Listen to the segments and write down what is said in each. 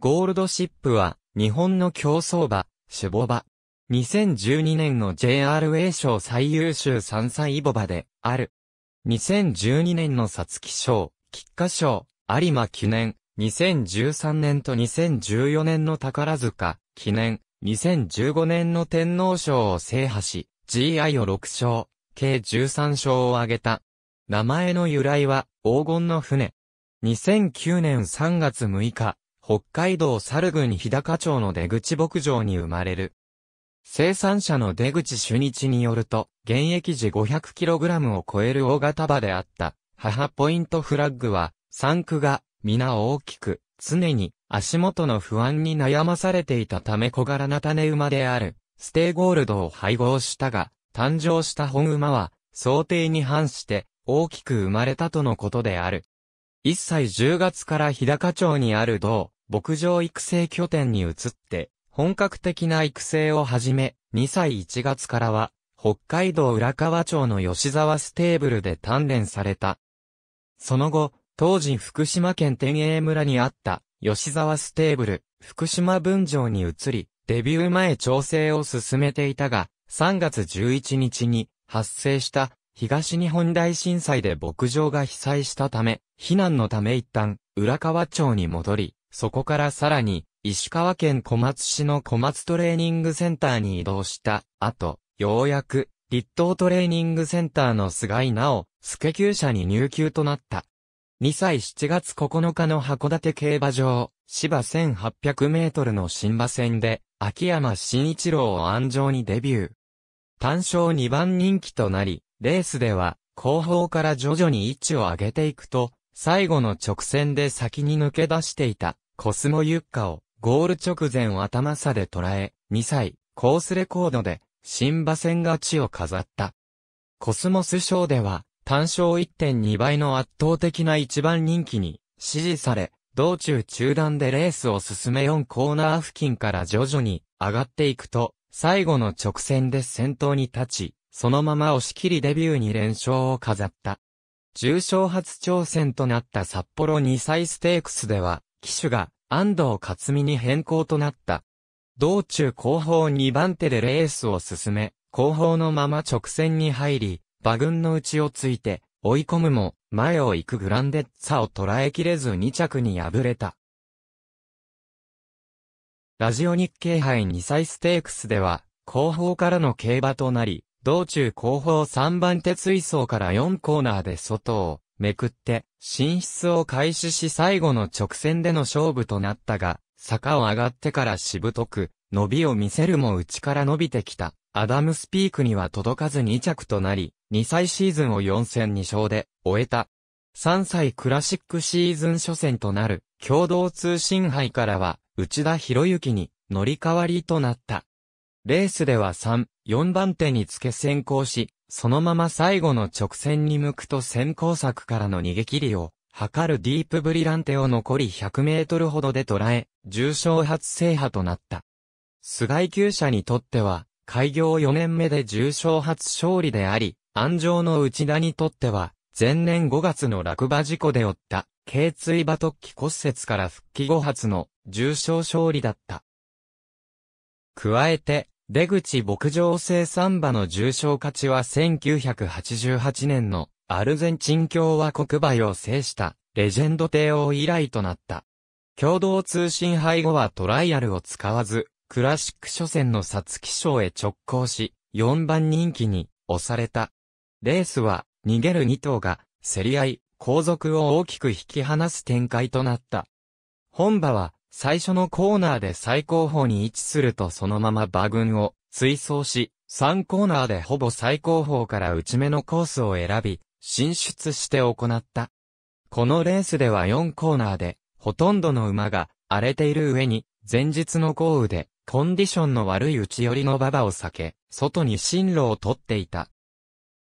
ゴールドシップは、日本の競争馬、種母馬。2012年の JRA 賞最優秀3歳イボ馬で、ある。2012年のサツキ賞、菊花賞、有馬記念、2013年と2014年の宝塚、記念、2015年の天皇賞を制覇し、GI を6勝、計13勝を挙げた。名前の由来は、黄金の船。2009年3月6日、北海道猿郡日高町の出口牧場に生まれる。生産者の出口主日によると、現役時 500kg を超える大型馬であった、母ポイントフラッグは、産区が、皆大きく、常に、足元の不安に悩まされていたため小柄な種馬である、ステーゴールドを配合したが、誕生した本馬は、想定に反して、大きく生まれたとのことである。1歳10月から日高町にある道、牧場育成拠点に移って、本格的な育成を始め、2歳1月からは、北海道浦河町の吉沢ステーブルで鍛錬された。その後、当時福島県天栄村にあった吉沢ステーブル、福島分場に移り、デビュー前調整を進めていたが、3月11日に発生した東日本大震災で牧場が被災したため、避難のため一旦、浦河町に戻り、そこからさらに、石川県小松市の小松トレーニングセンターに移動した後、ようやく、立東トレーニングセンターの菅井直、助級者に入級となった。2歳7月9日の函館競馬場、芝1800メートルの新馬戦で、秋山新一郎を安城にデビュー。単勝2番人気となり、レースでは、後方から徐々に位置を上げていくと、最後の直線で先に抜け出していた、コスモユッカを、ゴール直前頭差で捉え、2歳、コースレコードで、新馬戦勝ちを飾った。コスモス賞では、単勝1.2倍の圧倒的な一番人気に、支持され、道中中断でレースを進め4コーナー付近から徐々に上がっていくと、最後の直線で先頭に立ち、そのまま押し切りデビューに連勝を飾った。重賞初挑戦となった札幌2歳ステークスでは、騎手が安藤克美に変更となった。道中後方2番手でレースを進め、後方のまま直線に入り、馬群の内をついて、追い込むも、前を行くグランデッツァを捉えきれず2着に敗れた。ラジオ日経杯2歳ステークスでは、後方からの競馬となり、道中後方3番手追走から4コーナーで外をめくって、進出を開始し最後の直線での勝負となったが、坂を上がってからしぶとく、伸びを見せるも内から伸びてきた。アダムスピークには届かず2着となり、2歳シーズンを4戦2勝で終えた。3歳クラシックシーズン初戦となる共同通信杯からは内田博之に乗り代わりとなった。レースでは3、4番手につけ先行し、そのまま最後の直線に向くと先行策からの逃げ切りを、図るディープブリランテを残り100メートルほどで捉え、重傷初制覇となった。菅井厩舎にとっては、開業4年目で重傷初勝利であり、安城の内田にとっては、前年5月の落馬事故で負った、頸椎馬突起骨折から復帰後初の重傷勝利だった。加えて、出口牧場生産馬の重賞価値は1988年のアルゼンチン共和国馬を制したレジェンド帝王以来となった。共同通信杯後はトライアルを使わず、クラシック初戦のサツキ賞へ直行し、4番人気に押された。レースは、逃げる2頭が、競り合い、後続を大きく引き離す展開となった。本馬は、最初のコーナーで最高峰に位置するとそのまま馬群を追走し、3コーナーでほぼ最高峰から内目のコースを選び、進出して行った。このレースでは4コーナーで、ほとんどの馬が荒れている上に、前日の豪雨で、コンディションの悪い内寄りの馬場を避け、外に進路を取っていた。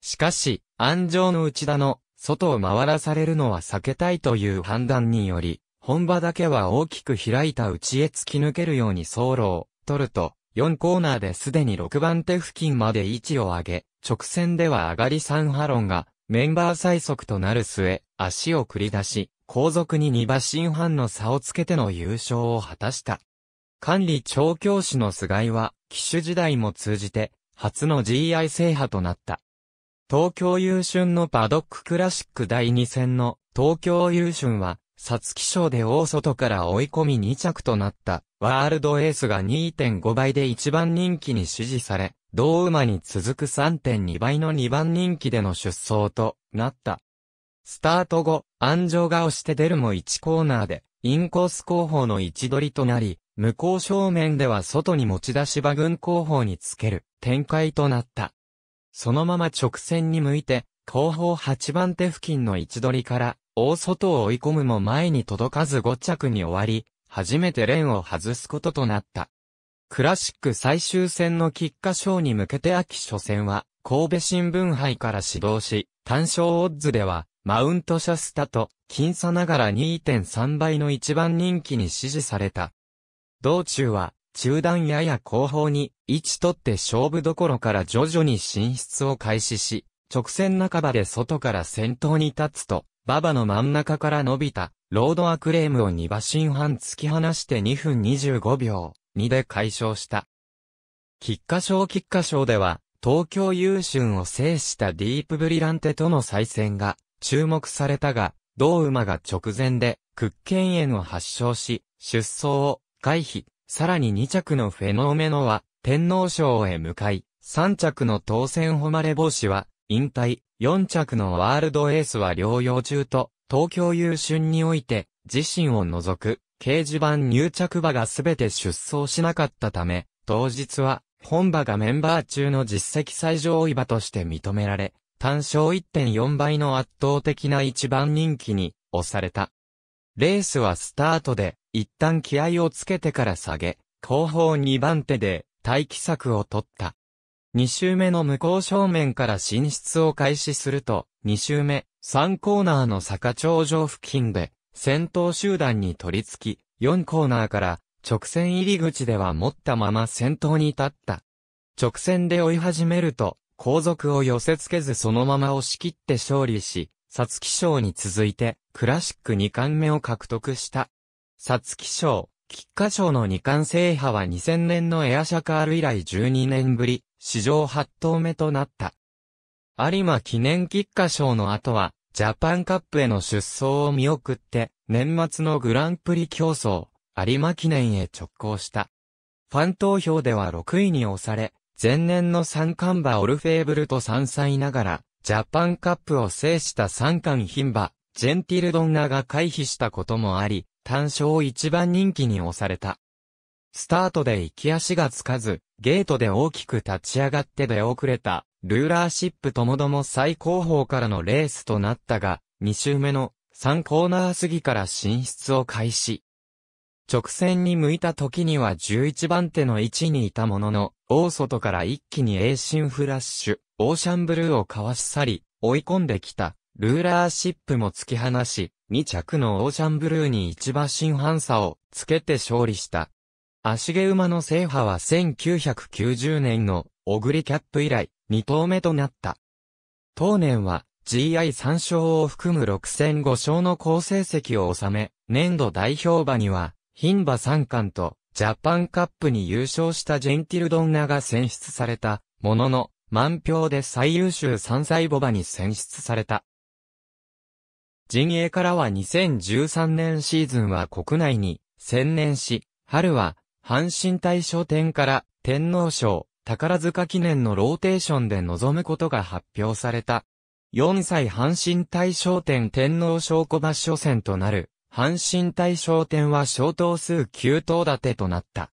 しかし、安城の内田の、外を回らされるのは避けたいという判断により、本場だけは大きく開いた内へ突き抜けるように走路を取ると、4コーナーですでに6番手付近まで位置を上げ、直線では上がり3ハロンが、メンバー最速となる末、足を繰り出し、後続に2馬身半の差をつけての優勝を果たした。管理調教師の菅井は、騎手時代も通じて、初の GI 制覇となった。東京優春のパドッククラシック第2戦の東京優春は、皐月賞で大外から追い込み2着となった、ワールドエースが2.5倍で1番人気に支持され、同馬に続く3.2倍の2番人気での出走となった。スタート後、安城が押して出るも1コーナーで、インコース後方の位置取りとなり、向こう正面では外に持ち出し馬群後方につける展開となった。そのまま直線に向いて、後方8番手付近の位置取りから大外を追い込むも前に届かず5着に終わり、初めてレーンを外すこととなった。クラシック最終戦の喫下賞に向けて秋初戦は、神戸新聞杯から始動し、単勝オッズでは、マウントシャスタと、僅差ながら2.3倍の一番人気に支持された。道中は、中段やや後方に、位置取って勝負どころから徐々に進出を開始し、直線半ばで外から先頭に立つと、馬場の真ん中から伸びた、ロードアクレームを2馬身半突き放して2分25秒2で解消した。菊花賞菊花賞では、東京優春を制したディープブリランテとの再戦が注目されたが、同馬が直前で、屈腱炎を発症し、出走を回避、さらに2着のフェノーメノは、天皇賞へ向かい、3着の当選誉れ帽子は、引退、4着のワールドエースは療養中と、東京優春において、自身を除く、掲示板入着馬がすべて出走しなかったため、当日は、本馬がメンバー中の実績最上位馬として認められ、単勝1.4倍の圧倒的な一番人気に押された。レースはスタートで、一旦気合をつけてから下げ、後方2番手で待機策を取った。2周目の向こう正面から進出を開始すると、2周目、3コーナーの坂頂上付近で、先頭集団に取り付き、4コーナーから直線入り口では持ったまま先頭に立った。直線で追い始めると、後続を寄せ付けずそのまま押し切って勝利し、サツキ賞に続いて、クラシック2冠目を獲得した。サツキ賞、菊花賞の2冠制覇は2000年のエアシャカール以来12年ぶり、史上8頭目となった。有馬記念菊花賞の後は、ジャパンカップへの出走を見送って、年末のグランプリ競争、有馬記念へ直行した。ファン投票では6位に押され、前年の三冠馬オルフェーブルと3歳ながら、ジャパンカップを制した三冠牝馬、ジェンティルドンナが回避したこともあり、単勝一番人気に押された。スタートで行き足がつかず、ゲートで大きく立ち上がって出遅れた、ルーラーシップともども最高峰からのレースとなったが、2周目の3コーナー過ぎから進出を開始。直線に向いた時には11番手の位置にいたものの、大外から一気に栄進フラッシュ、オーシャンブルーをかわし去り、追い込んできた、ルーラーシップも突き放し、2着のオーシャンブルーに一馬新反差をつけて勝利した。足毛馬の制覇は1990年のオグリキャップ以来2頭目となった。当年は GI3 勝を含む6戦5勝の好成績を収め、年度代表馬には、牝馬3冠とジャパンカップに優勝したジェンティルドンナが選出された、ものの、満票で最優秀3歳母馬に選出された。陣営からは2013年シーズンは国内に専念し、春は阪神大賞典から天皇賞、宝塚記念のローテーションで臨むことが発表された。4歳阪神大賞典天皇賞小場所戦となる、阪神大賞典は小頭数9等立てとなった。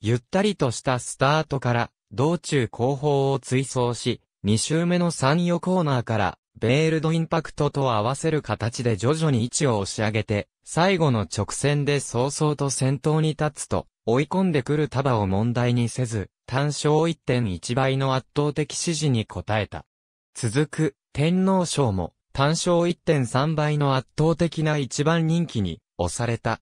ゆったりとしたスタートから、道中後方を追走し、2周目の3予コーナーから、ベールドインパクトと合わせる形で徐々に位置を押し上げて、最後の直線で早々と先頭に立つと、追い込んでくる束を問題にせず、単勝1.1倍の圧倒的支持に応えた。続く、天皇賞も、単勝1.3倍の圧倒的な一番人気に押された。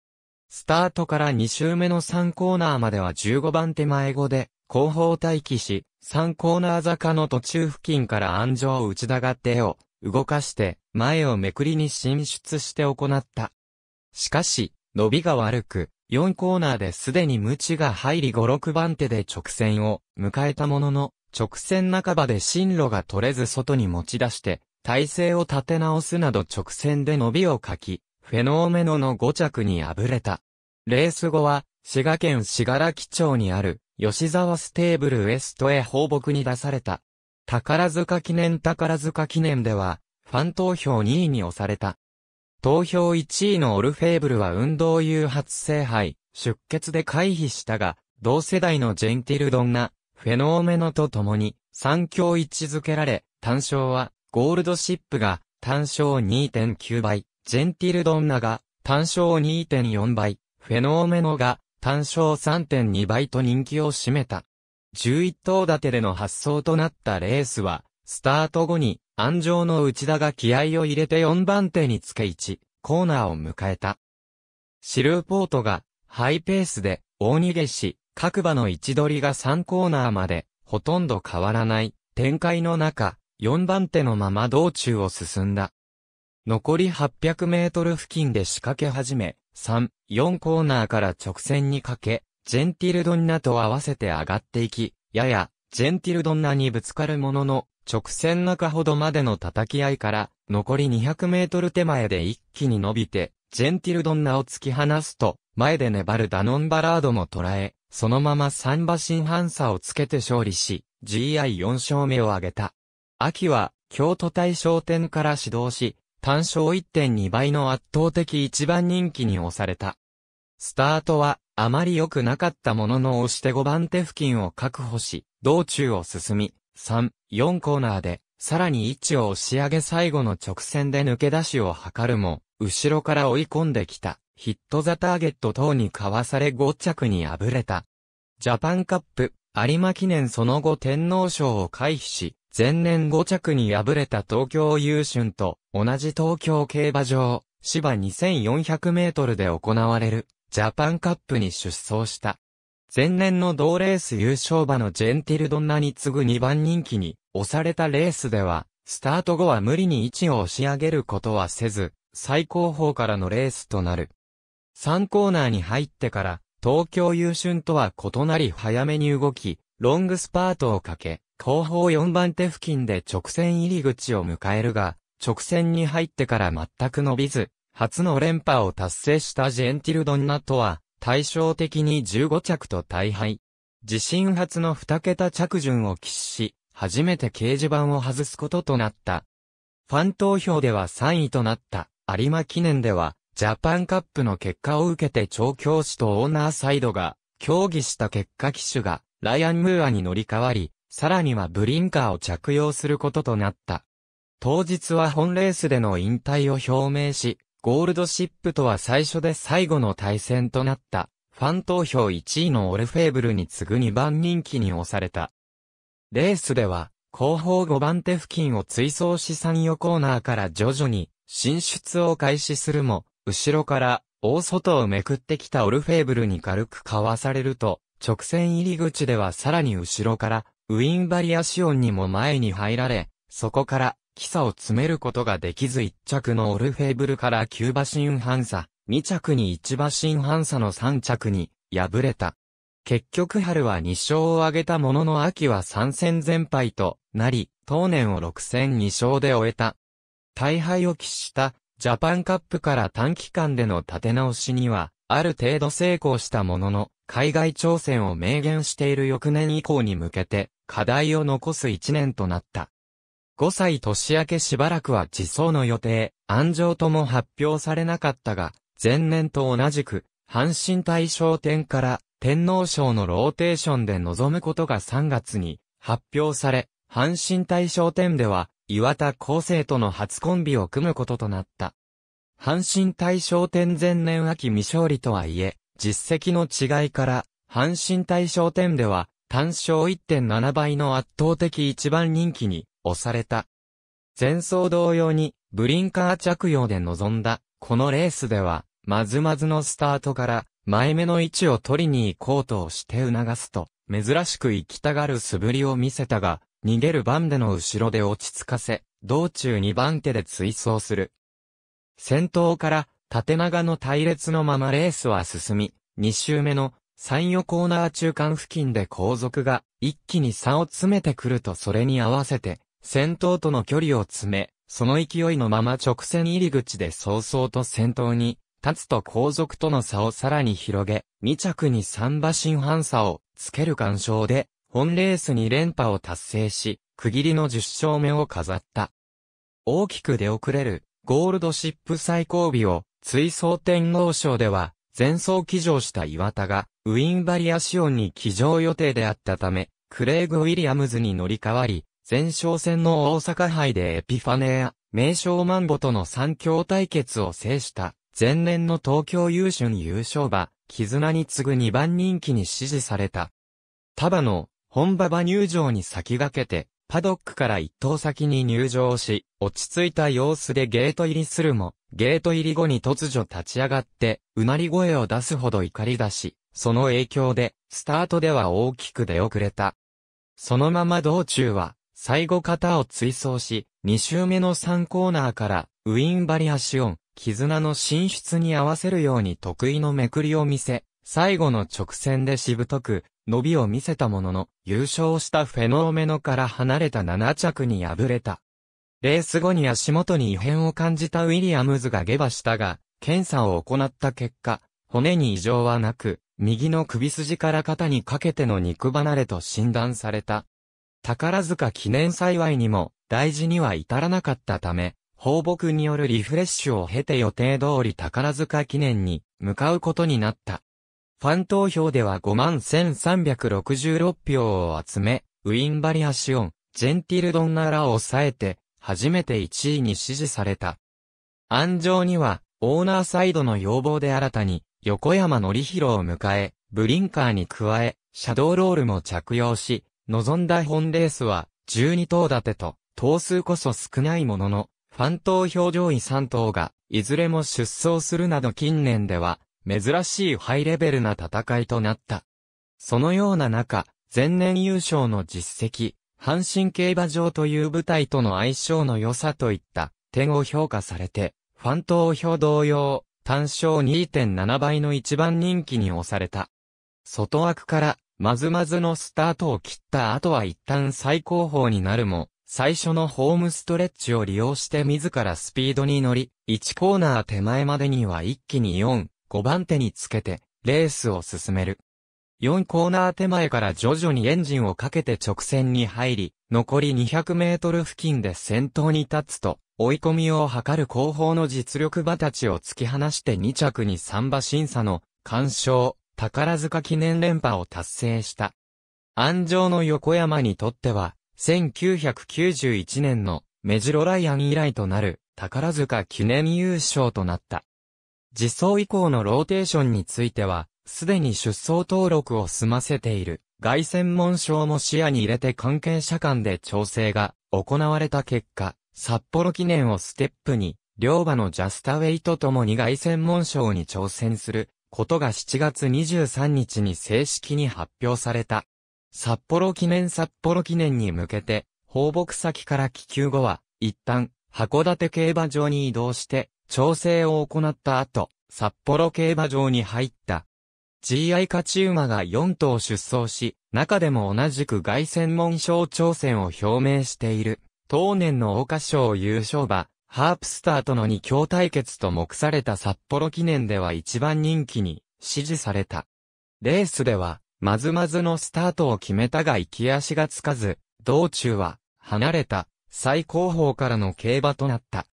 スタートから2周目の3コーナーまでは15番手前後で、後方待機し、3コーナー坂の途中付近から安城ちたがっ手を動かして、前をめくりに進出して行った。しかし、伸びが悪く、4コーナーですでに無知が入り5、6番手で直線を迎えたものの、直線半ばで進路が取れず外に持ち出して、体勢を立て直すなど直線で伸びをかき、フェノーメノの5着に敗れた。レース後は、滋賀県滋賀ら木町にある、吉沢ステーブルウエストへ放牧に出された。宝塚記念宝塚記念では、ファン投票2位に押された。投票1位のオルフェーブルは運動誘発聖杯、出血で回避したが、同世代のジェンティルドンナ、フェノーメノと共に、三強位置づけられ、単勝は、ゴールドシップが、単勝2.9倍、ジェンティルドンナが、単勝2.4倍、フェノーメノが、単勝3.2倍と人気を占めた。11頭立てでの発想となったレースは、スタート後に安城の内田が気合を入れて4番手につけ1、コーナーを迎えた。シルーポートが、ハイペースで、大逃げし、各馬の位置取りが3コーナーまで、ほとんど変わらない、展開の中、4番手のまま道中を進んだ。残り800メートル付近で仕掛け始め、3、4コーナーから直線にかけ、ジェンティルドンナと合わせて上がっていき、やや、ジェンティルドンナにぶつかるものの、直線中ほどまでの叩き合いから、残り200メートル手前で一気に伸びて、ジェンティルドンナを突き放すと、前で粘るダノンバラードも捉え、そのまま3馬身半差をつけて勝利し、GI4 勝目を挙げた。秋は、京都大商店から始動し、単勝1.2倍の圧倒的一番人気に押された。スタートは、あまり良くなかったものの押して5番手付近を確保し、道中を進み、3、4コーナーで、さらに位置を押し上げ最後の直線で抜け出しを図るも、後ろから追い込んできた、ヒットザターゲット等にかわされ5着に敗れた。ジャパンカップ、有馬記念その後天皇賞を回避し、前年5着に敗れた東京優春と、同じ東京競馬場、芝2400メートルで行われる、ジャパンカップに出走した。前年の同レース優勝馬のジェンティルドンナに次ぐ2番人気に押されたレースでは、スタート後は無理に位置を押し上げることはせず、最高峰からのレースとなる。3コーナーに入ってから、東京優春とは異なり早めに動き、ロングスパートをかけ、後方4番手付近で直線入り口を迎えるが、直線に入ってから全く伸びず、初の連覇を達成したジェンティルドンナとは、対照的に15着と大敗。自身初の2桁着順を喫し、初めて掲示板を外すこととなった。ファン投票では3位となった有馬記念では、ジャパンカップの結果を受けて調教師とオーナーサイドが、協議した結果機種が、ライアン・ムーアに乗り換わり、さらにはブリンカーを着用することとなった。当日は本レースでの引退を表明し、ゴールドシップとは最初で最後の対戦となった、ファン投票1位のオルフェーブルに次ぐ2番人気に押された。レースでは、後方5番手付近を追走し3業コーナーから徐々に進出を開始するも、後ろから大外をめくってきたオルフェーブルに軽くかわされると、直線入り口ではさらに後ろから、ウィンバリアシオンにも前に入られ、そこから基礎を詰めることができず1着のオルフェーブルから9馬身半差、2着に1馬身半差の3着に敗れた。結局春は2勝を挙げたものの秋は3戦全敗となり、当年を6戦2勝で終えた。大敗を喫したジャパンカップから短期間での立て直しには、ある程度成功したものの、海外挑戦を明言している翌年以降に向けて、課題を残す1年となった。5歳年明けしばらくは自走の予定、安城とも発表されなかったが、前年と同じく、阪神大賞典から天皇賞のローテーションで臨むことが3月に発表され、阪神大賞典では岩田厚生との初コンビを組むこととなった。阪神大賞典前年秋未勝利とはいえ、実績の違いから、阪神大賞典では単勝1.7倍の圧倒的一番人気に押された。前走同様に、ブリンカー着用で臨んだ、このレースでは、まずまずのスタートから、前目の位置を取りに行こうとして促すと、珍しく行きたがる素振りを見せたが、逃げる番での後ろで落ち着かせ、道中2番手で追走する。先頭から縦長の隊列のままレースは進み、2周目の山予コーナー中間付近で後続が一気に差を詰めてくるとそれに合わせて先頭との距離を詰め、その勢いのまま直線入り口で早々と先頭に、立つと後続との差をさらに広げ、2着に3馬身半差をつける干渉で、本レース2連覇を達成し、区切りの10勝目を飾った。大きく出遅れる、ゴールドシップ最後尾を、追走天皇賞では、前走騎乗した岩田が、ウィンバリアシオンに騎乗予定であったため、クレイグ・ウィリアムズに乗り換わり、前哨戦の大阪杯でエピファネア、名将マンボとの三強対決を制した、前年の東京優春優勝馬、絆に次ぐ2番人気に支持された。タバの、本馬場入場に先駆けて、パドックから一頭先に入場し、落ち着いた様子でゲート入りするも、ゲート入り後に突如立ち上がって、うなり声を出すほど怒り出し、その影響で、スタートでは大きく出遅れた。そのまま道中は、最後型を追走し、2周目の3コーナーから、ウィンバリアシオン、絆の進出に合わせるように得意のめくりを見せ、最後の直線でしぶとく、伸びを見せたものの、優勝したフェノーメノから離れた7着に敗れた。レース後に足元に異変を感じたウィリアムズが下馬したが、検査を行った結果、骨に異常はなく、右の首筋から肩にかけての肉離れと診断された。宝塚記念幸いにも大事には至らなかったため、放牧によるリフレッシュを経て予定通り宝塚記念に向かうことになった。ファン投票では51,366票を集め、ウィンバリアシオン、ジェンティルドンナラを抑えて、初めて1位に支持された。案上には、オーナーサイドの要望で新たに、横山則弘を迎え、ブリンカーに加え、シャドーロールも着用し、望んだ本レースは、12頭立てと、頭数こそ少ないものの、ファン投票上位3頭が、いずれも出走するなど近年では、珍しいハイレベルな戦いとなった。そのような中、前年優勝の実績、阪神競馬場という舞台との相性の良さといった点を評価されて、ファン投票同様、単勝2.7倍の一番人気に押された。外枠からまずまずのスタートを切った後は一旦最高峰になるも、最初のホームストレッチを利用して自らスピードに乗り、1コーナー手前までには一気に4、5番手につけて、レースを進める。4コーナー手前から徐々にエンジンをかけて直線に入り、残り200メートル付近で先頭に立つと、追い込みを図る後方の実力馬たちを突き放して2着に3馬審査の、干渉、宝塚記念連覇を達成した。安城の横山にとっては、1991年のメジロライアン以来となる宝塚記念優勝となった。実装以降のローテーションについては、すでに出走登録を済ませている外専門賞も視野に入れて関係者間で調整が行われた結果、札幌記念をステップに、両馬のジャスタウェイとともに外専門賞に挑戦することが7月23日に正式に発表された。札幌記念札幌記念に向けて、放牧先から気球後は、一旦、函館競馬場に移動して、調整を行った後、札幌競馬場に入った。GI 勝ち馬が4頭出走し、中でも同じく外専門賞挑戦を表明している、当年の岡花賞優勝馬、ハープスターとの二強対決と目された札幌記念では一番人気に支持された。レースでは、まずまずのスタートを決めたが行き足がつかず、道中は、離れた、最高峰からの競馬となった。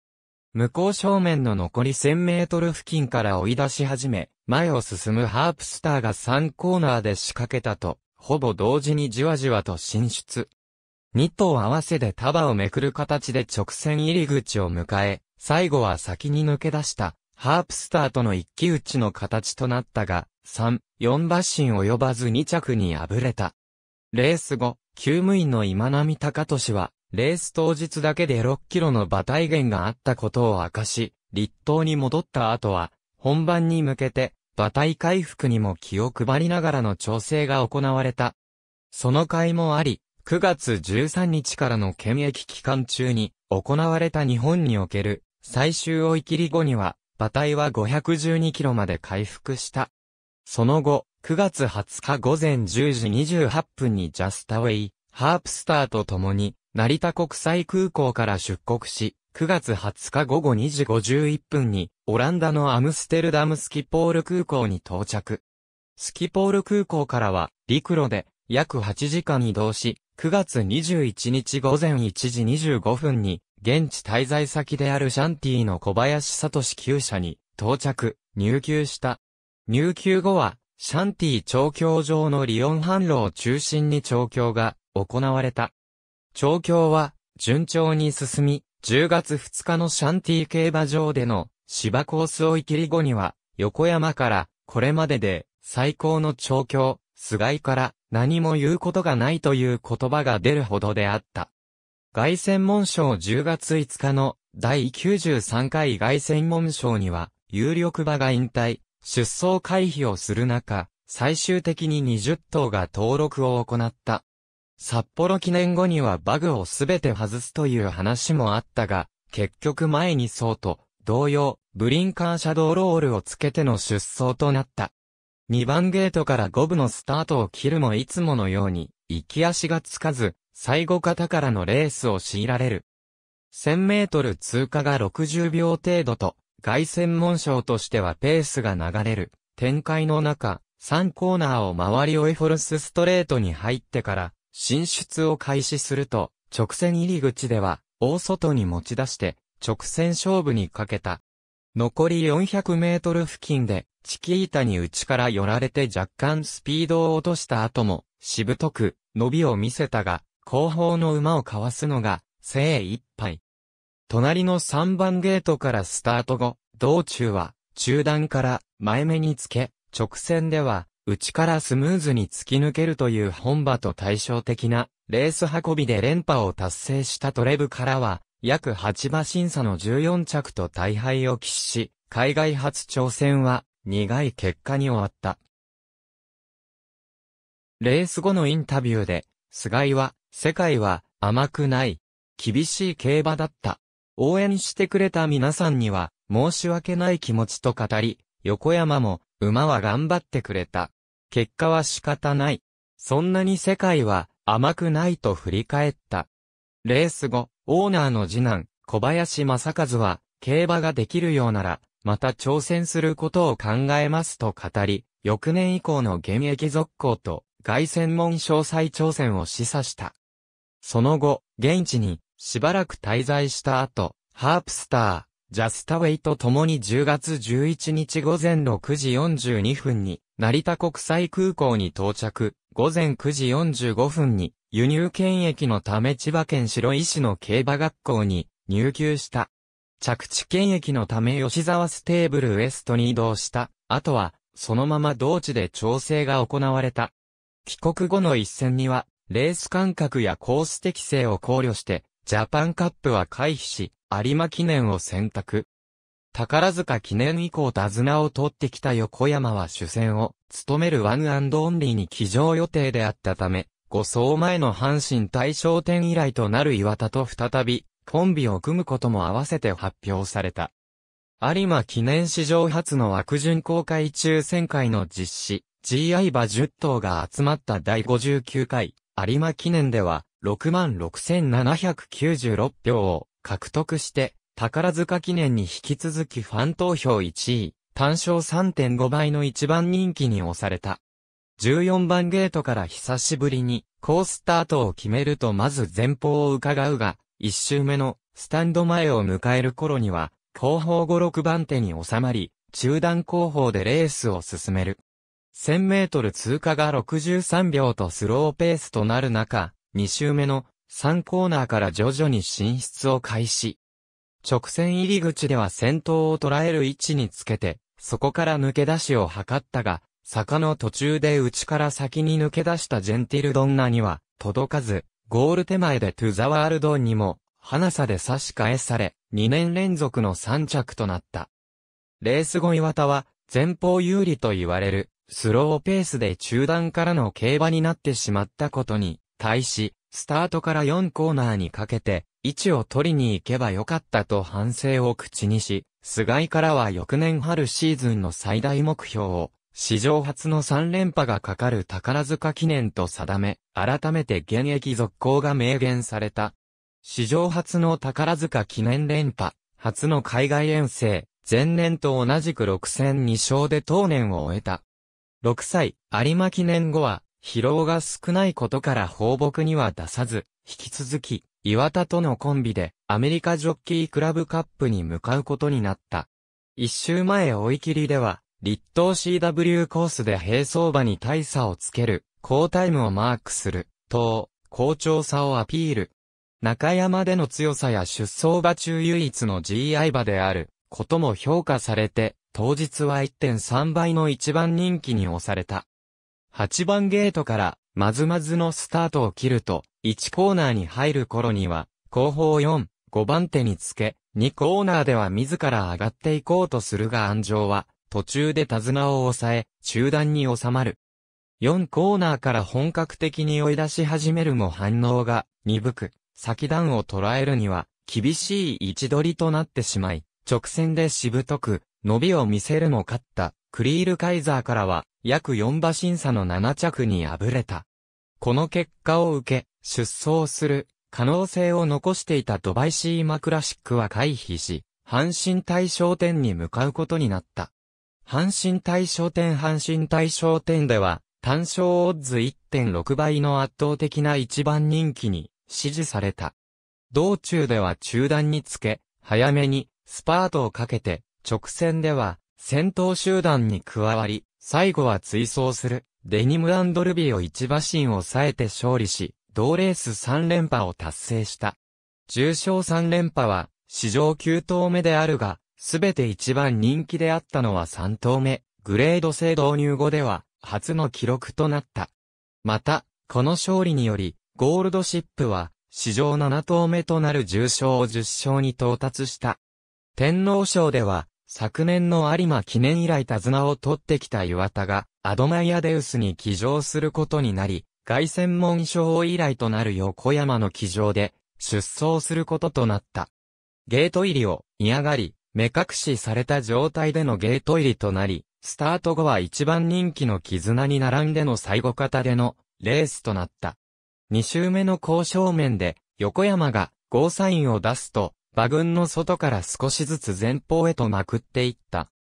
向こう正面の残り1000メートル付近から追い出し始め、前を進むハープスターが3コーナーで仕掛けたと、ほぼ同時にじわじわと進出。2頭合わせで束をめくる形で直線入り口を迎え、最後は先に抜け出した、ハープスターとの一騎打ちの形となったが、3、4馬身及ばず2着に敗れた。レース後、厩務員の今波隆俊は、レース当日だけで6キロの馬体減があったことを明かし、立冬に戻った後は、本番に向けて、馬体回復にも気を配りながらの調整が行われた。その甲斐もあり、9月13日からの検疫期間中に行われた日本における最終追い切り後には、馬体は512キロまで回復した。その後、9月20日午前10時28分にジャスタウェイ、ハープスターと共に、成田国際空港から出国し、9月20日午後2時51分に、オランダのアムステルダムスキポール空港に到着。スキポール空港からは、陸路で、約8時間移動し、9月21日午前1時25分に、現地滞在先であるシャンティの小林聡厩舎に到着、入厩した。入厩後は、シャンティ調教場のリオン販路を中心に調教が行われた。調教は順調に進み、10月2日のシャンティ競馬場での芝コース追い切り後には、横山からこれまでで最高の調教、菅井から何も言うことがないという言葉が出るほどであった。外線門賞10月5日の第93回外線門賞には、有力馬が引退、出走回避をする中、最終的に20頭が登録を行った。札幌記念後にはバグをすべて外すという話もあったが、結局前にそうと、同様、ブリンカーシャドーロールをつけての出走となった。2番ゲートから5分のスタートを切るもいつものように、行き足がつかず、最後方からのレースを強いられる。1000メートル通過が60秒程度と、外専門賞としてはペースが流れる。展開の中、3コーナーを回りオイフォルスストレートに入ってから、進出を開始すると、直線入り口では、大外に持ち出して、直線勝負にかけた。残り400メートル付近で、チキータに内から寄られて若干スピードを落とした後も、しぶとく、伸びを見せたが、後方の馬をかわすのが、精一杯。隣の3番ゲートからスタート後、道中は、中段から前目につけ、直線では、内からスムーズに突き抜けるという本場と対照的な、レース運びで連覇を達成したトレブからは、約8馬審査の14着と大敗を喫し、海外初挑戦は、苦い結果に終わった。レース後のインタビューで、菅井は、世界は甘くない、厳しい競馬だった。応援してくれた皆さんには申し訳ない気持ちと語り、横山も馬は頑張ってくれた。結果は仕方ない。そんなに世界は甘くないと振り返った。レース後、オーナーの次男、小林正和は、競馬ができるようなら、また挑戦することを考えますと語り、翌年以降の現役続行と外専門詳細挑戦を示唆した。その後、現地にしばらく滞在した後、ハープスター、ジャスタウェイと共に10月11日午前6時42分に成田国際空港に到着、午前9時45分に輸入検疫のため千葉県白井市の競馬学校に入級した。着地権益のため吉沢ステーブルウエストに移動した。あとは、そのまま同地で調整が行われた。帰国後の一戦には、レース間隔やコース適性を考慮して、ジャパンカップは回避し、有馬記念を選択。宝塚記念以降手綱を取ってきた横山は主戦を務めるワンオンリーに騎乗予定であったため、5走前の阪神大賞典以来となる岩田と再びコンビを組むことも合わせて発表された。有馬記念史上初の枠順公開抽選会の実施、GI 馬10頭が集まった第59回、有馬記念では、66,796票を獲得して、宝塚記念に引き続きファン投票1位、単勝3.5倍の一番人気に押された。14番ゲートから久しぶりに、高スタートを決めるとまず前方を伺うが、一周目のスタンド前を迎える頃には、後方5、6番手に収まり、中段後方でレースを進める。1000メートル通過が63秒とスローペースとなる中、2周目の3コーナーから徐々に進出を開始。直線入り口では先頭を捉える位置につけて、そこから抜け出しを図ったが、坂の途中で内から先に抜け出したジェンティルドンナには届かず、ゴール手前でトゥザワールドンにも、花差で差し返され、2年連続の3着となった。レース後岩田は、前方有利と言われる、スローペースで中段からの競馬になってしまったことに、対し、スタートから4コーナーにかけて、位置を取りに行けばよかったと反省を口にし、菅井からは翌年春シーズンの最大目標を、史上初の3連覇がかかる宝塚記念と定め、改めて現役続行が明言された。史上初の宝塚記念連覇、初の海外遠征、前年と同じく6戦2勝で当年を終えた。6歳、有馬記念後は、疲労が少ないことから放牧には出さず、引き続き、岩田とのコンビで、アメリカジョッキークラブカップに向かうことになった。一周前追い切りでは、立東 CW コースで並走馬に大差をつける、好タイムをマークする、と、好調さをアピール。中山での強さや出走馬中唯一の GI 馬である、ことも評価されて、当日は1.3倍の一番人気に押された。8番ゲートから、まずまずのスタートを切ると、1コーナーに入る頃には、後方4、5番手につけ、2コーナーでは自ら上がっていこうとするが安上は、途中で手綱を抑え、中断に収まる。4コーナーから本格的に追い出し始めるも反応が鈍く、先段を捉えるには厳しい位置取りとなってしまい、直線でしぶとく伸びを見せるも勝った、クリールカイザーからは約4馬審査の7着に敗れた。この結果を受け、出走する可能性を残していたドバイシーマクラシックは回避し、阪神大賞典に向かうことになった。阪神大賞店阪神大賞店では、単勝オッズ1.6倍の圧倒的な一番人気に支持された。道中では中断につけ、早めにスパートをかけて、直線では先頭集団に加わり、最後は追走するデニムルビーを一馬身抑えて勝利し、同レース3連覇を達成した。重賞3連覇は史上9頭目であるが、すべて一番人気であったのは3頭目、グレード制導入後では、初の記録となった。また、この勝利により、ゴールドシップは、史上7頭目となる重賞を10勝に到達した。天皇賞では、昨年の有馬記念以来手綱を取ってきた岩田が、アドマイアデウスに騎乗することになり、外専門賞以来となる横山の騎乗で、出走することとなった。ゲート入りを嫌がり、目隠しされた状態でのゲート入りとなり、スタート後は一番人気の絆に並んでの最後方でのレースとなった。2周目の交渉面で横山がゴーサインを出すと馬群の外から少しずつ前方へとまくっていった。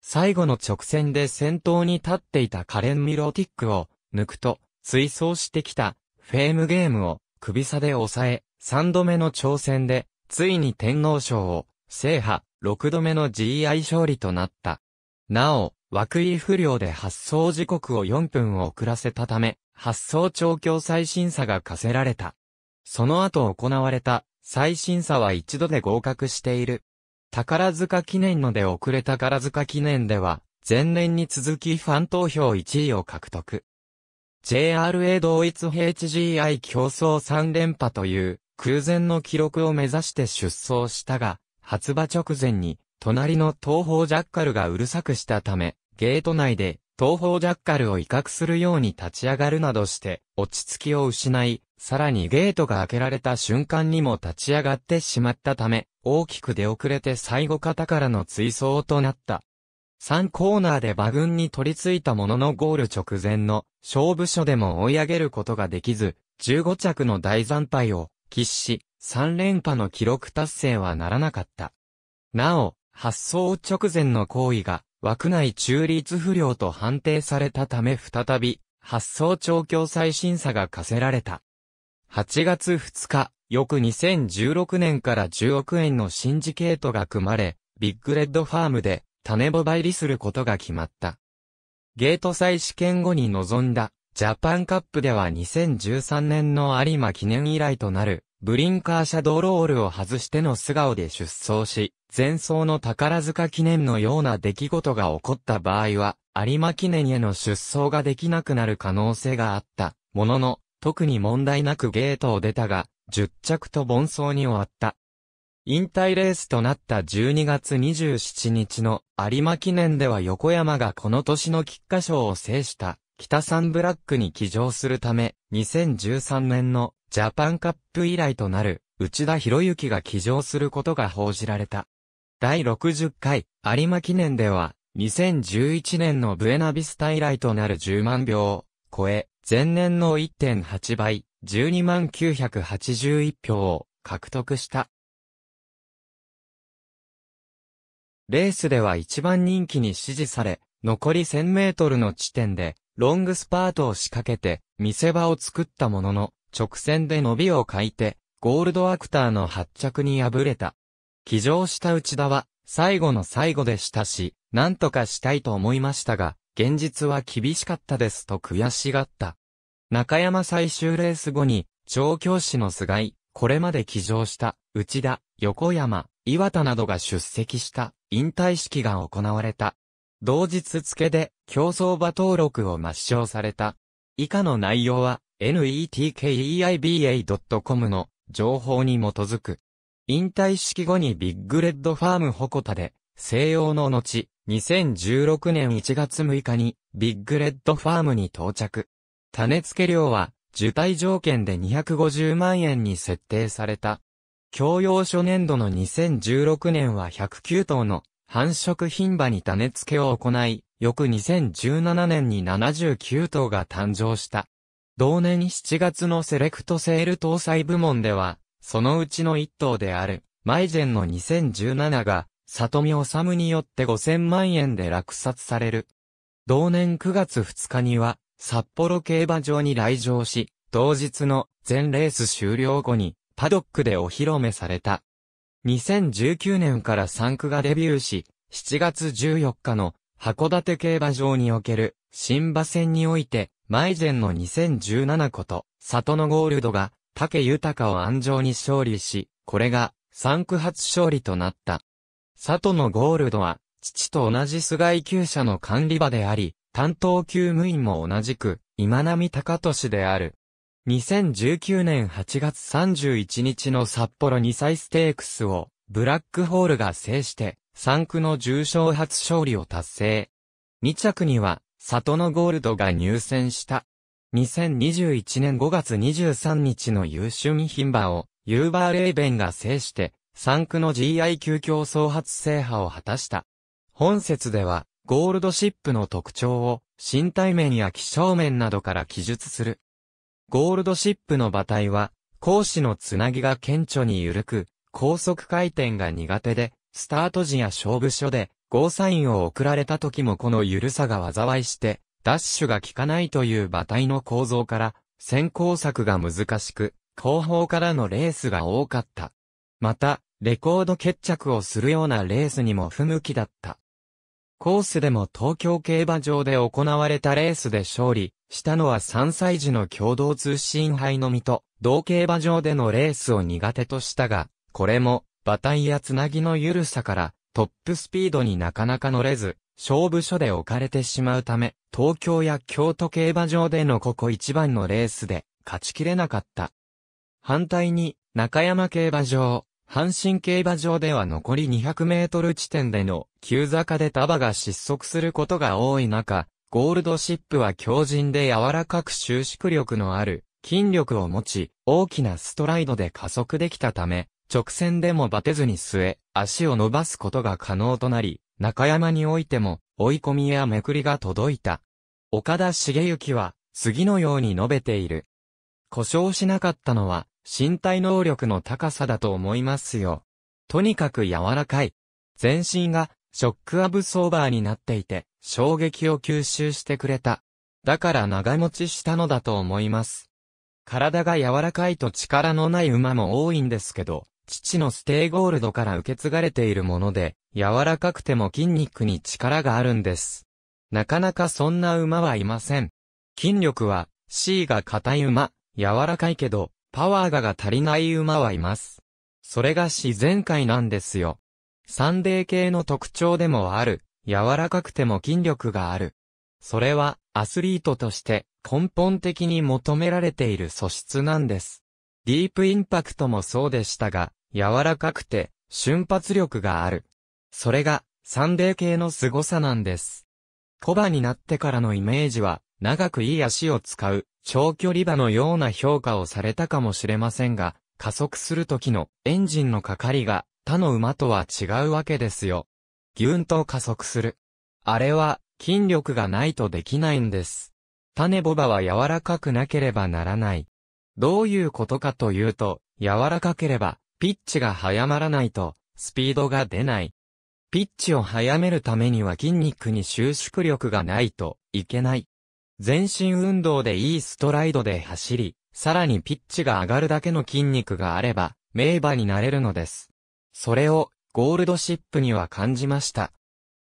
最後の直線で先頭に立っていたカレン・ミロティックを抜くと追走してきたフェームゲームを首差で抑え3度目の挑戦でついに天皇賞を制覇6度目の GI 勝利となった。なお、枠位不良で発送時刻を4分遅らせたため、発送調教再審査が課せられた。その後行われた再審査は一度で合格している。宝塚記念ので遅れた宝塚記念では、前年に続きファン投票1位を獲得。JRA 同一 HGI 競争3連覇という空前の記録を目指して出走したが、発馬直前に、隣の東方ジャッカルがうるさくしたため、ゲート内で東方ジャッカルを威嚇するように立ち上がるなどして、落ち着きを失い、さらにゲートが開けられた瞬間にも立ち上がってしまったため、大きく出遅れて最後方からの追走となった。3コーナーで馬群に取り付いたもののゴール直前の勝負所でも追い上げることができず、15着の大惨敗を喫し、3連覇の記録達成はならなかった。なお、発送直前の行為が枠内中立不良と判定されたため再び発送調教再審査が課せられた。8月2日、翌2016年から10億円のシンジケートが組まれ、ビッグレッドファームで種ボ売りすることが決まった。ゲート再試験後に臨んだジャパンカップでは2013年の有馬記念以来となる、ブリンカーシャドロールを外しての素顔で出走し、前走の宝塚記念のような出来事が起こった場合は、有馬記念への出走ができなくなる可能性があった。ものの、特に問題なくゲートを出たが、10着と盆走に終わった。引退レースとなった12月27日の有馬記念では横山がこの年の菊花賞を制した。北サンブラックに起乗するため、2013年のジャパンカップ以来となる内田博之が起乗することが報じられた。第60回有馬記念では、2011年のブエナビスタ以来となる10万票を超え、前年の1.8倍、12万981票を獲得した。レースでは一番人気に支持され、残り1000メートルの地点でロングスパートを仕掛けて、見せ場を作ったものの、直線で伸びを欠いて、ゴールドアクターの発着に敗れた。騎乗した内田は、最後の最後でしたし、何とかしたいと思いましたが、現実は厳しかったですと悔しがった。中山最終レース後に、調教師の菅井、これまで騎乗した、内田、横山、岩田などが出席した、引退式が行われた。同日付で、競争馬登録を抹消された。以下の内容は netkeiba.com の情報に基づく。引退式後にビッグレッドファームコ田で、西洋の後、2016年1月6日にビッグレッドファームに到着。種付け料は、受胎条件で250万円に設定された。教養初年度の2016年は109頭の繁殖品馬に種付けを行い、翌2017年に79頭が誕生した。同年7月のセレクトセール搭載部門では、そのうちの1頭である、マイジェンの2017が、里見治によって5000万円で落札される。同年9月2日には、札幌競馬場に来場し、同日の全レース終了後に、パドックでお披露目された。2019年から産区がデビューし、7月14日の函館競馬場における、新馬戦において、前前の2017こと、里のゴールドが、竹豊を安城に勝利し、これが、三区発勝利となった。里のゴールドは、父と同じ菅井厩舎の管理場であり、担当級務員も同じく、今波高俊である。2019年8月31日の札幌2歳ステークスを、ブラックホールが制して、3区の重賞初勝利を達成。2着には、里のゴールドが入選した。2021年5月23日の優秀品馬を、ユーバーレイベンが制して、3区の GI 級競争初制覇を果たした。本節では、ゴールドシップの特徴を、身体面や気象面などから記述する。ゴールドシップの馬体は、講師のつなぎが顕著に緩く、高速回転が苦手で、スタート時や勝負所で、ゴーサインを送られた時もこの緩さが災いして、ダッシュが効かないという馬体の構造から、先行策が難しく、後方からのレースが多かった。また、レコード決着をするようなレースにも不向きだった。コースでも東京競馬場で行われたレースで勝利したのは3歳児の共同通信杯のみと、同競馬場でのレースを苦手としたが、これも馬体やつなぎの緩さから、トップスピードになかなか乗れず、勝負所で置かれてしまうため、東京や京都競馬場でのここ一番のレースで、勝ちきれなかった。反対に、中山競馬場、阪神競馬場では残り200メートル地点での急坂で束が失速することが多い中、ゴールドシップは強靭で柔らかく収縮力のある筋力を持ち、大きなストライドで加速できたため、直線でもバテずに据え、足を伸ばすことが可能となり、中山においても、追い込みやめくりが届いた。岡田茂之は、次のように述べている。故障しなかったのは、身体能力の高さだと思いますよ。とにかく柔らかい。全身が、ショックアブソーバーになっていて、衝撃を吸収してくれた。だから長持ちしたのだと思います。体が柔らかいと力のない馬も多いんですけど、父のステイゴールドから受け継がれているもので、柔らかくても筋肉に力があるんです。なかなかそんな馬はいません。筋力は C が硬い馬、柔らかいけど、パワーがが足りない馬はいます。それが自然界なんですよ。サンデー系の特徴でもある、柔らかくても筋力がある。それは、アスリートとして、根本的に求められている素質なんです。ディープインパクトもそうでしたが、柔らかくて、瞬発力がある。それが、サンデー系の凄さなんです。コバになってからのイメージは、長くいい足を使う、長距離馬のような評価をされたかもしれませんが、加速する時のエンジンのかかりが他の馬とは違うわけですよ。ギュンと加速する。あれは筋力がないとできないんです。種ボバは柔らかくなければならない。どういうことかというと、柔らかければ、ピッチが早まらないと、スピードが出ない。ピッチを早めるためには筋肉に収縮力がないといけない。全身運動でいいストライドで走り、さらにピッチが上がるだけの筋肉があれば、名馬になれるのです。それを、ゴールドシップには感じました。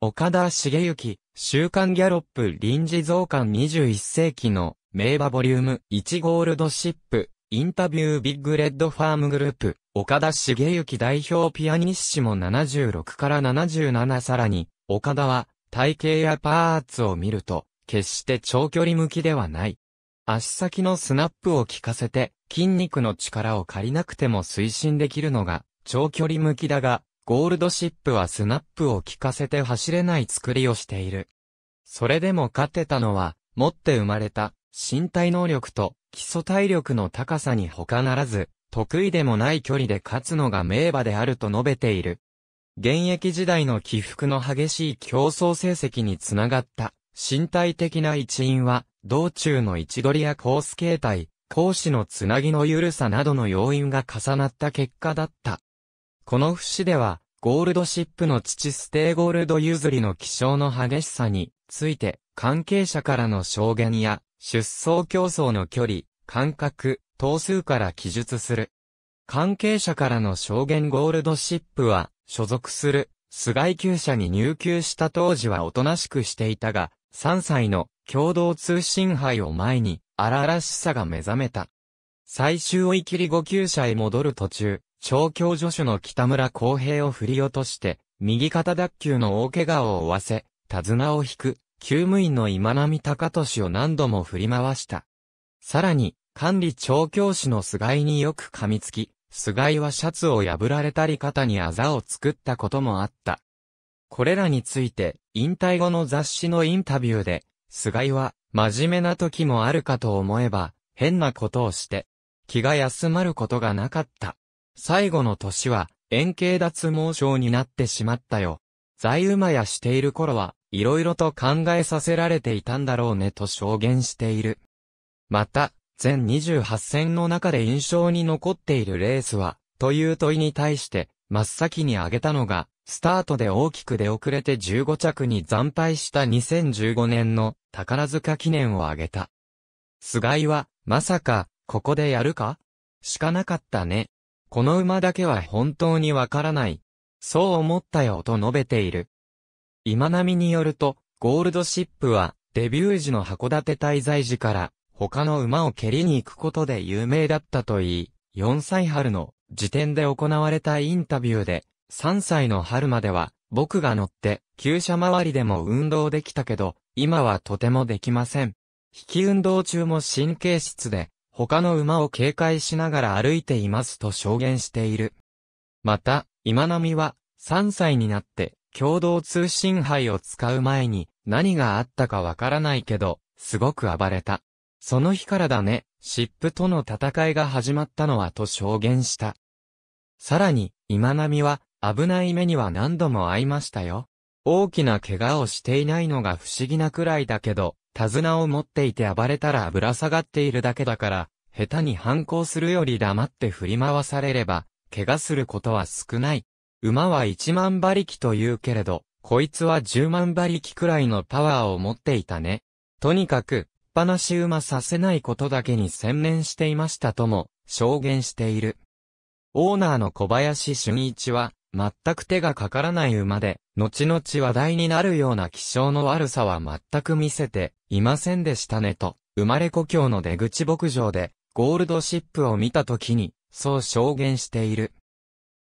岡田茂之、週刊ギャロップ臨時増刊21世紀の名馬ボリューム1ゴールドシップ、インタビュービッグレッドファームグループ、岡田茂之代表ピアニッシモ76から77さらに、岡田は体型やパーツを見ると、決して長距離向きではない。足先のスナップを効かせて、筋肉の力を借りなくても推進できるのが、長距離向きだが、ゴールドシップはスナップを効かせて走れない作りをしている。それでも勝てたのは、持って生まれた身体能力と基礎体力の高さに他ならず、得意でもない距離で勝つのが名馬であると述べている。現役時代の起伏の激しい競争成績につながった身体的な一因は、道中の位置取りやコース形態、講師のつなぎの緩さなどの要因が重なった結果だった。この節では、ゴールドシップの父ステーゴールド譲りの気象の激しさについて、関係者からの証言や、出走競争の距離、間隔、等数から記述する。関係者からの証言ゴールドシップは、所属する、菅井級者に入級した当時はおとなしくしていたが、3歳の共同通信杯を前に、荒々しさが目覚めた。最終追い切り5級者へ戻る途中、調教助手の北村公平を振り落として、右肩脱臼の大怪我を負わせ、手綱を引く、厩務員の今波高俊を何度も振り回した。さらに、管理調教師の菅井によく噛みつき、菅井はシャツを破られたり肩にあざを作ったこともあった。これらについて、引退後の雑誌のインタビューで、菅井は、真面目な時もあるかと思えば、変なことをして、気が休まることがなかった。最後の年は、円形脱毛症になってしまったよ。在馬やしている頃は、いろいろと考えさせられていたんだろうねと証言している。また、全28戦の中で印象に残っているレースは、という問いに対して、真っ先に挙げたのが、スタートで大きく出遅れて15着に惨敗した2015年の宝塚記念を挙げた。菅井は、まさか、ここでやるかしかなかったね。この馬だけは本当にわからない。そう思ったよと述べている。今波によると、ゴールドシップは、デビュー時の函館滞在時から、他の馬を蹴りに行くことで有名だったといい、4歳春の時点で行われたインタビューで、3歳の春までは、僕が乗って、旧車周りでも運動できたけど、今はとてもできません。引き運動中も神経質で、他の馬を警戒しながら歩いていますと証言している。また、今波は、3歳になって、共同通信杯を使う前に何があったかわからないけど、すごく暴れた。その日からだね、湿布との戦いが始まったのはと証言した。さらに、今波は危ない目には何度も会いましたよ。大きな怪我をしていないのが不思議なくらいだけど、手綱を持っていて暴れたらぶら下がっているだけだから、下手に反抗するより黙って振り回されれば、怪我することは少ない。馬は1万馬力と言うけれど、こいつは10万馬力くらいのパワーを持っていたね。とにかく、っぱなし馬させないことだけに専念していましたとも、証言している。オーナーの小林俊一は、全く手がかからない馬で、後々話題になるような気性の悪さは全く見せていませんでしたねと、生まれ故郷の出口牧場で、ゴールドシップを見た時に、そう証言している。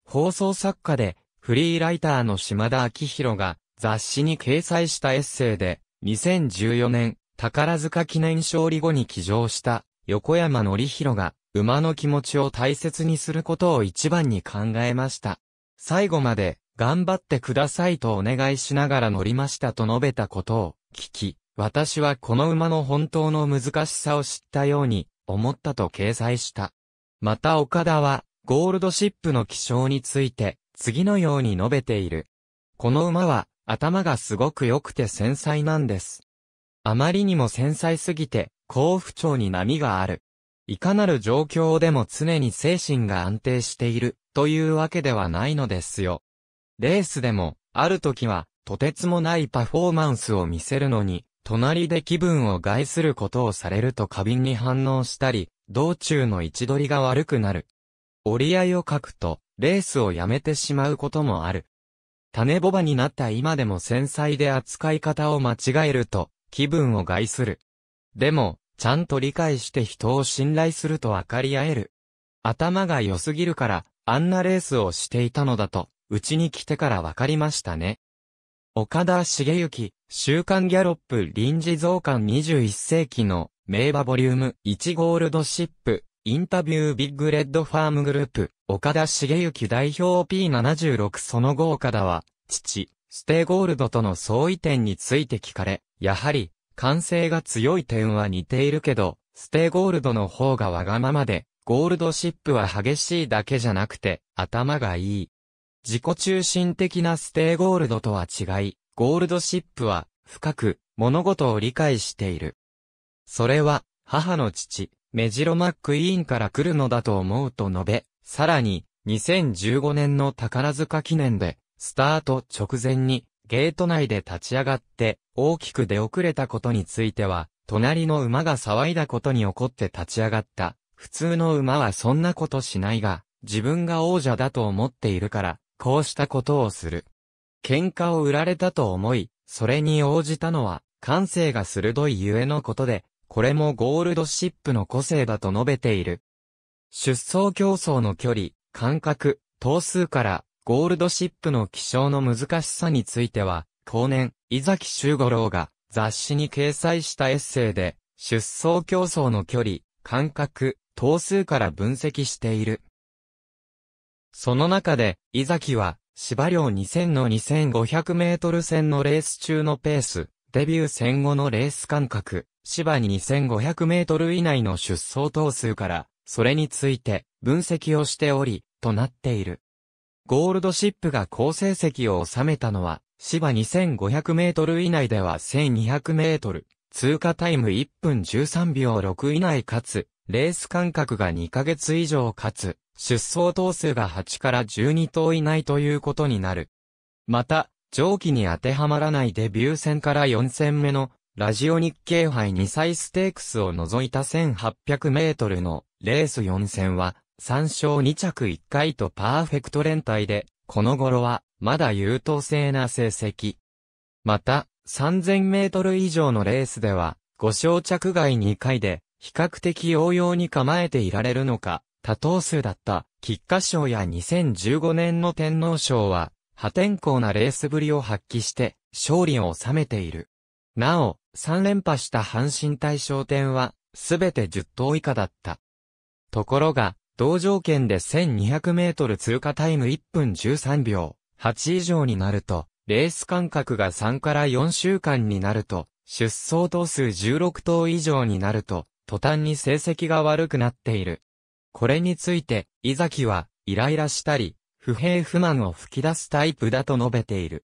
放送作家で、フリーライターの島田明宏が、雑誌に掲載したエッセイで、2014年、宝塚記念勝利後に起乗した、横山則弘が、馬の気持ちを大切にすることを一番に考えました。最後まで、頑張ってくださいとお願いしながら乗りましたと述べたことを聞き、私はこの馬の本当の難しさを知ったように思ったと掲載した。また岡田は、ゴールドシップの気象について、次のように述べている。この馬は、頭がすごく良くて繊細なんです。あまりにも繊細すぎて、好不調に波がある。いかなる状況でも常に精神が安定している、というわけではないのですよ。レースでも、ある時は、とてつもないパフォーマンスを見せるのに、隣で気分を害することをされると過敏に反応したり、道中の位置取りが悪くなる。折り合いを書くと、レースをやめてしまうこともある。種ボバになった今でも繊細で扱い方を間違えると、気分を害する。でも、ちゃんと理解して人を信頼すると分かり合える。頭が良すぎるから、あんなレースをしていたのだと、うちに来てから分かりましたね。岡田茂之、週刊ギャロップ臨時増刊21世紀の名馬ボリューム1ゴールドシップインタビュービッグレッドファームグループ、岡田茂之代表 P76 その後岡田は、父、ステーゴールドとの相違点について聞かれ、やはり、感性が強い点は似ているけど、ステーゴールドの方がわがままで、ゴールドシップは激しいだけじゃなくて、頭がいい。自己中心的なステーゴールドとは違い、ゴールドシップは、深く、物事を理解している。それは、母の父、メジロマックイーンから来るのだと思うと述べ、さらに、2015年の宝塚記念で、スタート直前に、ゲート内で立ち上がって、大きく出遅れたことについては、隣の馬が騒いだことに怒って立ち上がった。普通の馬はそんなことしないが、自分が王者だと思っているから、こうしたことをする。喧嘩を売られたと思い、それに応じたのは、感性が鋭いゆえのことで、これもゴールドシップの個性だと述べている。出走競争の距離、間隔、頭数から、ゴールドシップの気象の難しさについては、後年、伊崎修五郎が雑誌に掲載したエッセイで、出走競争の距離、間隔、頭数から分析している。その中で、伊崎は、芝量2000の2500メートル線のレース中のペース、デビュー戦後のレース間隔、芝2500メートル以内の出走頭数から、それについて分析をしており、となっている。ゴールドシップが好成績を収めたのは、芝2500メートル以内では1200メートル、通過タイム1分13秒6以内かつ、レース間隔が2ヶ月以上かつ、出走頭数が8から12頭以内ということになる。また、上記に当てはまらないデビュー戦から4戦目のラジオ日経杯2歳ステークスを除いた1800メートルのレース4戦は3勝2着1回とパーフェクト連帯で、この頃はまだ優等生な成績。また、3000メートル以上のレースでは、5勝着外2回で、比較的応用に構えていられるのか、多頭数だった、菊花賞や2015年の天皇賞は、破天荒なレースぶりを発揮して、勝利を収めている。なお、3連覇した阪神対象点は、すべて10頭以下だった。ところが、同条件で1200メートル通過タイム1分13秒、8以上になると、レース間隔が3から4週間になると、出走頭数16頭以上になると、途端に成績が悪くなっている。これについて、伊崎は、イライラしたり、不平不満を吹き出すタイプだと述べている。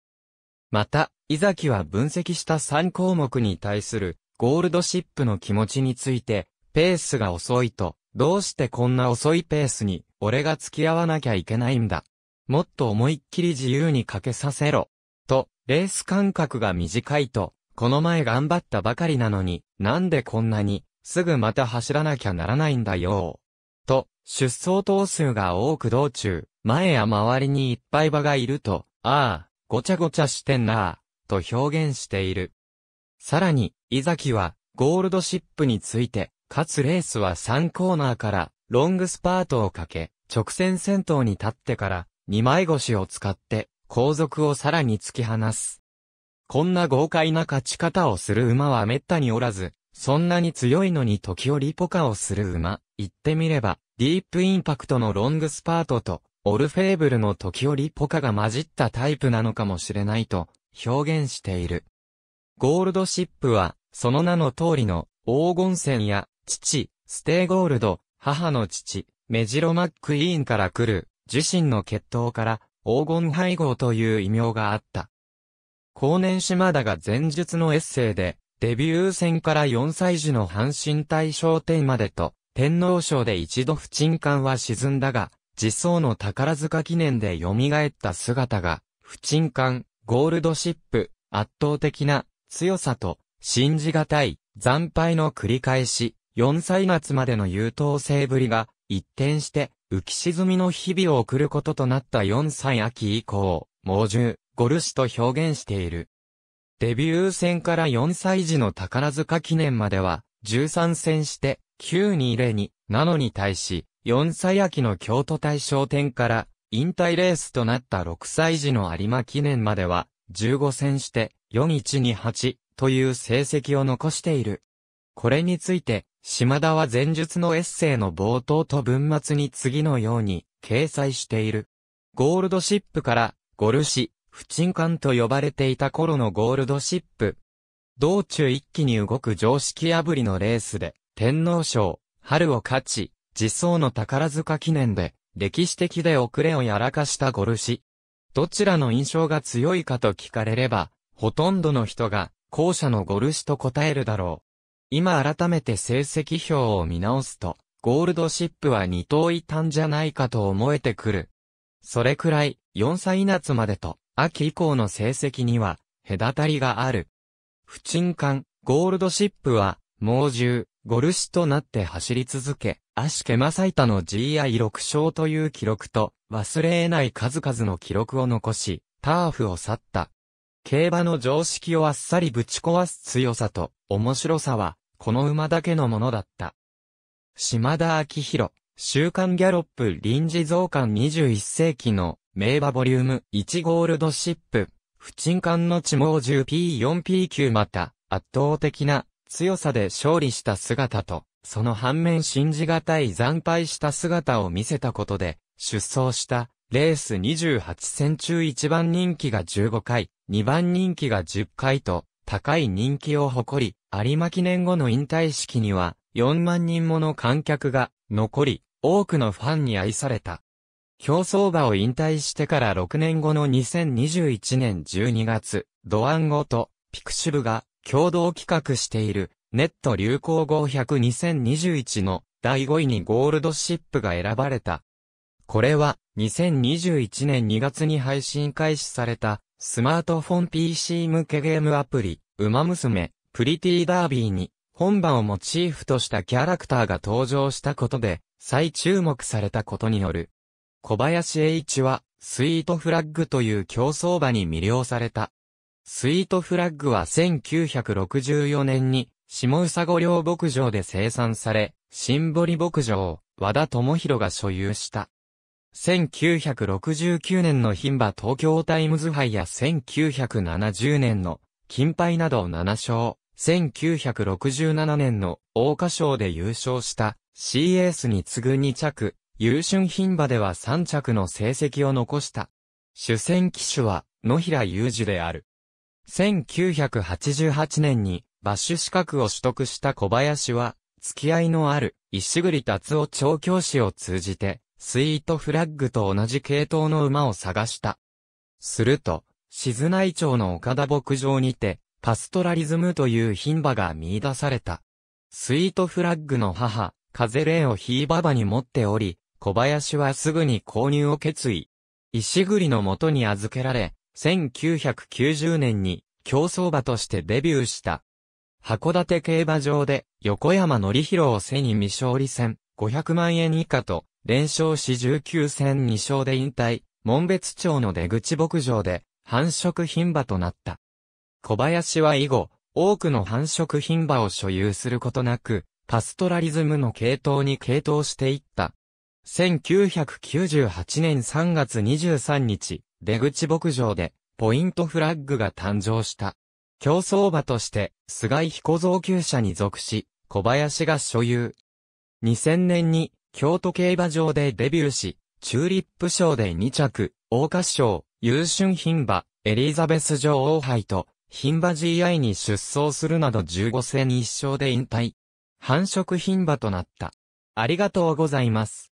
また、伊崎は分析した3項目に対するゴールドシップの気持ちについて、ペースが遅いと、どうしてこんな遅いペースに俺が付き合わなきゃいけないんだ。もっと思いっきり自由にかけさせろ。と、レース間隔が短いと、この前頑張ったばかりなのに、なんでこんなに、すぐまた走らなきゃならないんだよ。出走頭数が多く道中、前や周りにいっぱい場がいると、ああ、ごちゃごちゃしてんなと表現している。さらに、伊崎は、ゴールドシップについて、かつレースは3コーナーから、ロングスパートをかけ、直線先頭に立ってから、2枚腰を使って、後続をさらに突き放す。こんな豪快な勝ち方をする馬は滅多におらず、そんなに強いのに時折ポカをする馬、言ってみれば、ディープインパクトのロングスパートと、オルフェーブルの時折ポカが混じったタイプなのかもしれないと表現している。ゴールドシップは、その名の通りの黄金線や、父、ステーゴールド、母の父、メジロマックイーンから来る、自身の血統から黄金配合という異名があった。後年島田が前述のエッセイで、デビュー戦から4歳児の阪神対象点までと、天皇賞で一度不沈艦は沈んだが、実装の宝塚記念で蘇った姿が、不沈艦、ゴールドシップ、圧倒的な強さと、信じがたい、惨敗の繰り返し、4歳夏までの優等生ぶりが、一転して、浮き沈みの日々を送ることとなった4歳秋以降、猛獣、ゴルシと表現している。デビュー戦から4歳児の宝塚記念までは、13戦して、9 2 0に、なのに対し、4歳秋の京都大賞典から、引退レースとなった6歳児の有馬記念までは、15戦して、4128という成績を残している。これについて、島田は前述のエッセイの冒頭と文末に次のように掲載している。ゴールドシップからゴルシ、不沈艦と呼ばれていた頃のゴールドシップ。道中一気に動く常識破りのレースで、天皇賞、春を勝ち、実相の宝塚記念で、歴史的で遅れをやらかしたゴルシ。どちらの印象が強いかと聞かれれば、ほとんどの人が、後者のゴルシと答えるだろう。今改めて成績表を見直すと、ゴールドシップは二頭いたんじゃないかと思えてくる。それくらい、四歳夏までと、秋以降の成績には、隔たりがある。不沈感、ゴールドシップは、猛獣、ゴルシとなって走り続け、アシケマイタの GI6 勝という記録と、忘れ得ない数々の記録を残し、ターフを去った。競馬の常識をあっさりぶち壊す強さと、面白さは、この馬だけのものだった。島田明宏、週刊ギャロップ臨時増刊21世紀の名馬ボリューム1ゴールドシップ、不沈艦の地毛 10P4P 9また、圧倒的な強さで勝利した姿と、その反面信じがたい惨敗した姿を見せたことで、出走したレース28戦中1番人気が15回、2番人気が10回と、高い人気を誇り、有馬記念後の引退式には、4万人もの観客が残り、多くのファンに愛された。競争馬を引退してから6年後の2021年12月、ドワンゴとピクシブが共同企画している、ネット流行語100-2021の第5位にゴールドシップが選ばれた。これは、2021年2月に配信開始された、スマートフォン PC 向けゲームアプリ、ウマ娘、プリティダービーに、本番をモチーフとしたキャラクターが登場したことで、再注目されたことによる。小林栄一は、スイートフラッグという競争場に魅了された。スイートフラッグは1964年に、下宇佐五漁牧場で生産され、新堀牧場、和田智弘が所有した。1969年の牝馬東京タイムズ杯や1970年の金杯など7勝、1967年の大花賞で優勝した C s に次ぐ2着、優春牝馬では3着の成績を残した。主戦騎手は野平雄二である。1988年にバッシュ資格を取得した小林は、付き合いのある石栗達夫調教師を通じて、スイートフラッグと同じ系統の馬を探した。すると、静内町の岡田牧場にて、パストラリズムという品馬が見出された。スイートフラッグの母、風霊をひいばばに持っており、小林はすぐに購入を決意。石栗のもとに預けられ、1990年に競走馬としてデビューした。函館競馬場で横山則弘を背に未勝利戦500万円以下と連勝し19戦2勝で引退、門別町の出口牧場で繁殖品馬となった。小林は以後、多くの繁殖品馬を所有することなく、パストラリズムの系統に系統していった。1998年3月23日、出口牧場で、ポイントフラッグが誕生した。競争馬として、菅井彦造級者に属し、小林が所有。2000年に、京都競馬場でデビューし、チューリップ賞で2着、大花賞、優春牝馬、エリザベス女王杯と、牝馬 GI に出走するなど15戦1勝で引退。繁殖牝馬となった。ありがとうございます。